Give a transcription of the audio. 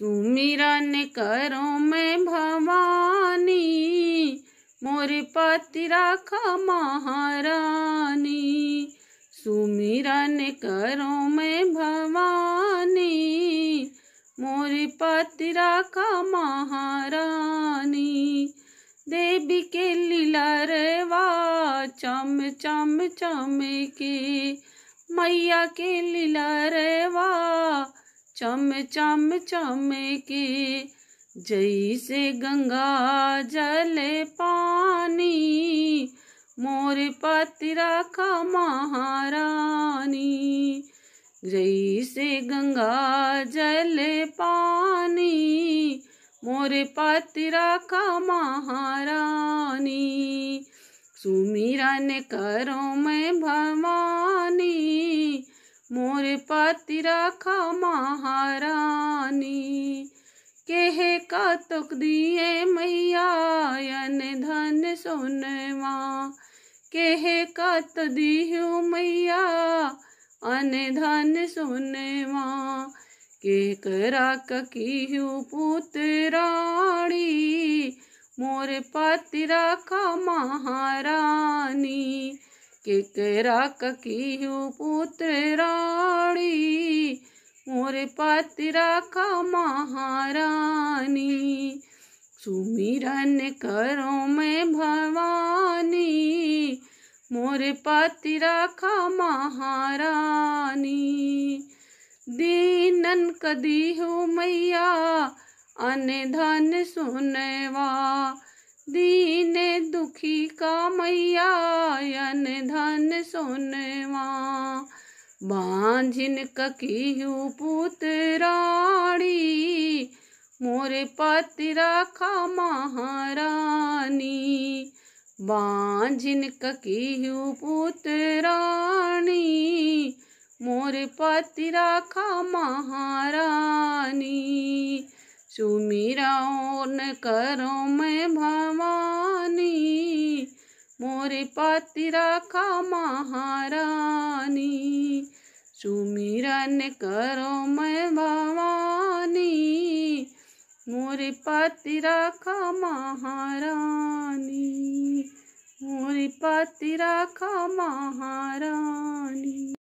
सुमिरन करो मैं भवानी मोर पति राख महारानी सुमिरन करो मैं भवानी मोर पति राख महारानी देवी के लीला रेवा चम चम चम के मैया के लीला रेवा चम चम चम के जैसे गंगा जल पानी मोर पति का महारानी जैसे गंगा जल पानी मोर पति रखा महारानी सुमिरन करो मैं भवानी पति रखा महारानी केहे कतुक दिए मैया धन सुनवा केहे कत दियो मैया अन धन सुनवा के कराक पुत राणी मोर पति रखा महारानी के कराक कीहु पुत्र मोरे पात का महारानी सुमिरन करो मैं भवानी मोरे पाति का महारानी दीनन कदी हो मैया अन धन सुनवा दीने दुखी का मैया अन धन सुनवा बांझिन पुत राणी मोरे पति रखा महारानी बांझिन पुत राणी मोरे पति रखा महारानी सुमिरा ओन करो मैं भवानी मोरे पति राखा महारानी सुमिरन करो मैं भवानी मोरे पति राखा महारानी मोरे पति राखा महारानी